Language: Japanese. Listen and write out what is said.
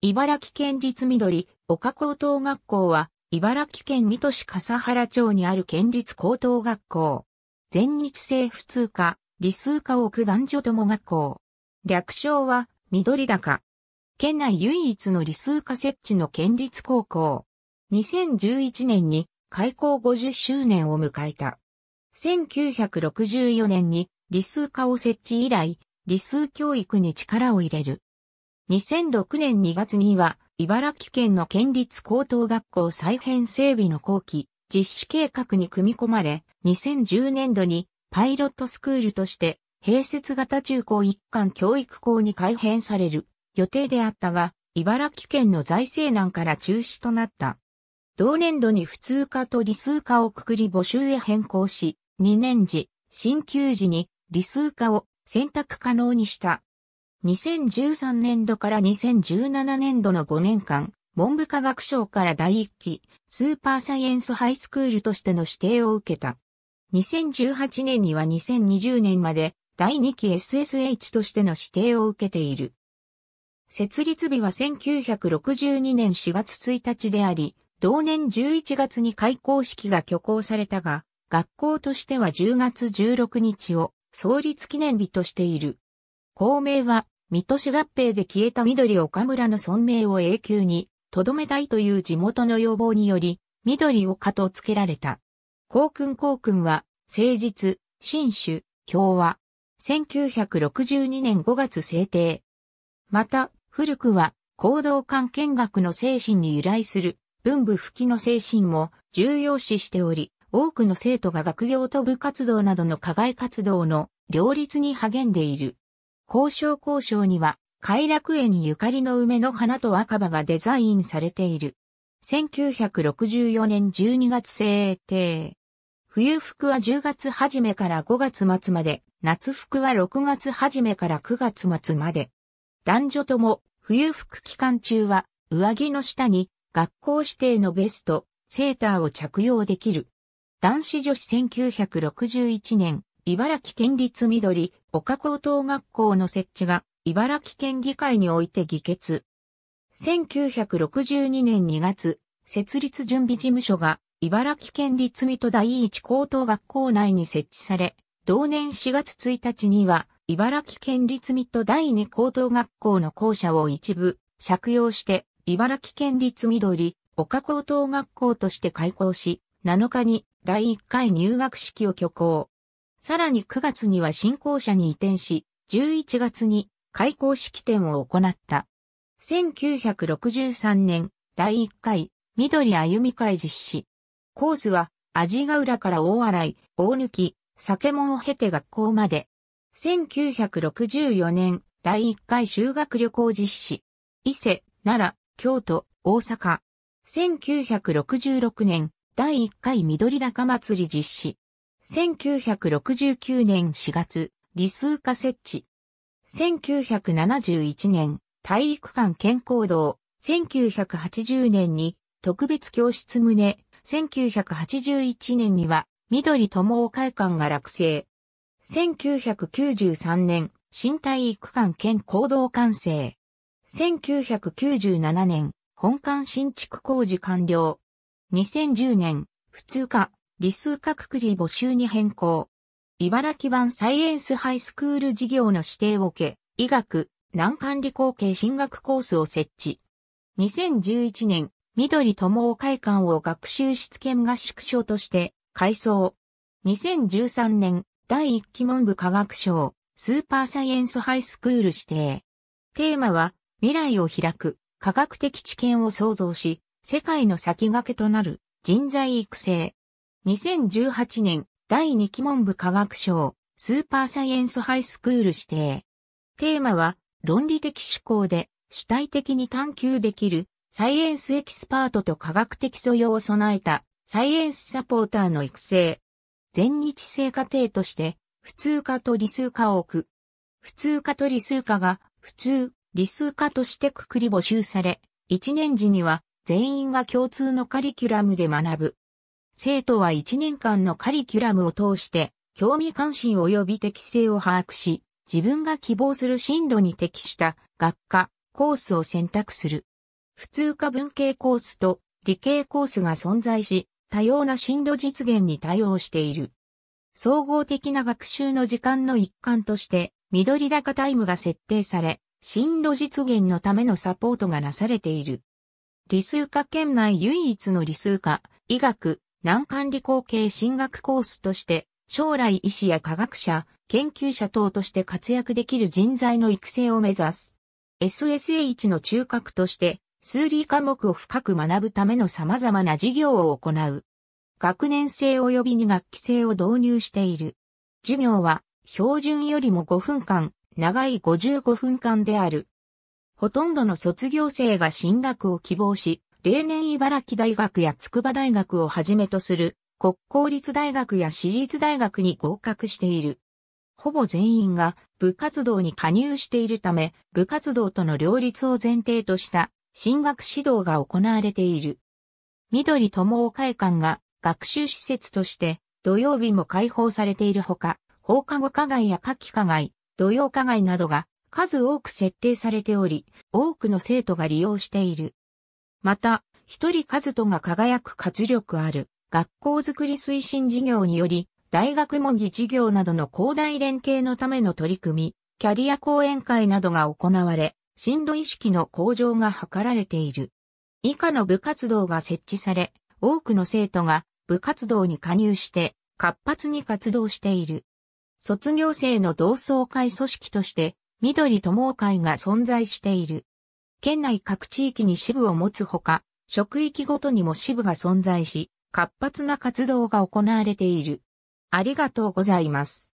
茨城県立緑、岡高等学校は、茨城県水戸市笠原町にある県立高等学校。全日制普通科、理数科奥男女友学校。略称は、緑高。県内唯一の理数科設置の県立高校。2011年に開校50周年を迎えた。1964年に理数科を設置以来、理数教育に力を入れる。2006年2月には、茨城県の県立高等学校再編整備の後期、実施計画に組み込まれ、2010年度にパイロットスクールとして併設型中高一貫教育校に改編される予定であったが、茨城県の財政難から中止となった。同年度に普通科と理数科をくくり募集へ変更し、2年時、新旧時に理数科を選択可能にした2013年度から2017年度の5年間、文部科学省から第1期、スーパーサイエンスハイスクールとしての指定を受けた。2018年には2020年まで、第2期 SSH としての指定を受けている。設立日は1962年4月1日であり、同年11月に開校式が挙行されたが、学校としては10月16日を創立記念日としている。校名は水戸市合併で消えた緑岡村の存名を永久に留めたいという地元の要望により、緑岡と付けられた。公君公君は、誠実、新種、共和。1962年5月制定。また、古くは、行動間見学の精神に由来する、文部不記の精神も重要視しており、多くの生徒が学業と部活動などの課外活動の両立に励んでいる。交渉交渉には、快楽園ゆかりの梅の花と若葉がデザインされている。1964年12月制定。冬服は10月初めから5月末まで、夏服は6月初めから9月末まで。男女とも、冬服期間中は、上着の下に、学校指定のベスト、セーターを着用できる。男子女子1961年、茨城県立緑、岡高等学校の設置が茨城県議会において議決。1962年2月、設立準備事務所が茨城県立水戸第一高等学校内に設置され、同年4月1日には茨城県立水戸第二高等学校の校舎を一部借用して茨城県立緑岡高等学校として開校し、7日に第1回入学式を挙行。さらに9月には新校舎に移転し、11月に開校式典を行った。1963年第1回緑歩み会実施。コースは味ヶ浦から大洗、大抜き、酒門を経て学校まで。1964年第1回修学旅行実施。伊勢、奈良、京都、大阪。1966年第1回緑高祭り実施。1969年4月、理数化設置。1971年、体育館健康道。1980年に、特別教室棟。1981年には、緑友会館が落成。1993年、新体育館兼行動完成。1997年、本館新築工事完了。2010年、普通化、理数各区里募集に変更。茨城版サイエンスハイスクール事業の指定を受け、医学、難管理工系進学コースを設置。2011年、緑友夫会館を学習室兼合宿所として改装。2013年、第1期文部科学省、スーパーサイエンスハイスクール指定。テーマは、未来を開く、科学的知見を創造し、世界の先駆けとなる人材育成。2018年第2期文部科学省スーパーサイエンスハイスクール指定。テーマは論理的思考で主体的に探求できるサイエンスエキスパートと科学的素養を備えたサイエンスサポーターの育成。全日制課程として普通科と理数科を置く。普通科と理数科が普通、理数科としてくくり募集され、1年時には全員が共通のカリキュラムで学ぶ。生徒は1年間のカリキュラムを通して、興味関心及び適性を把握し、自分が希望する進路に適した学科、コースを選択する。普通科文系コースと理系コースが存在し、多様な進路実現に対応している。総合的な学習の時間の一環として、緑高タイムが設定され、進路実現のためのサポートがなされている。理数科県内唯一の理数科、医学、難管理工系進学コースとして、将来医師や科学者、研究者等として活躍できる人材の育成を目指す。SSH の中核として、数理科目を深く学ぶための様々な授業を行う。学年制及び2学期制を導入している。授業は、標準よりも5分間、長い55分間である。ほとんどの卒業生が進学を希望し、例年茨城大学や筑波大学をはじめとする国公立大学や私立大学に合格している。ほぼ全員が部活動に加入しているため、部活動との両立を前提とした進学指導が行われている。緑友会館が学習施設として土曜日も開放されているほか、放課後課外や夏季課外、土曜課外などが数多く設定されており、多くの生徒が利用している。また、一人和人が輝く活力ある学校づくり推進事業により、大学模擬事業などの広大連携のための取り組み、キャリア講演会などが行われ、進路意識の向上が図られている。以下の部活動が設置され、多くの生徒が部活動に加入して活発に活動している。卒業生の同窓会組織として、緑友会が存在している。県内各地域に支部を持つほか、職域ごとにも支部が存在し、活発な活動が行われている。ありがとうございます。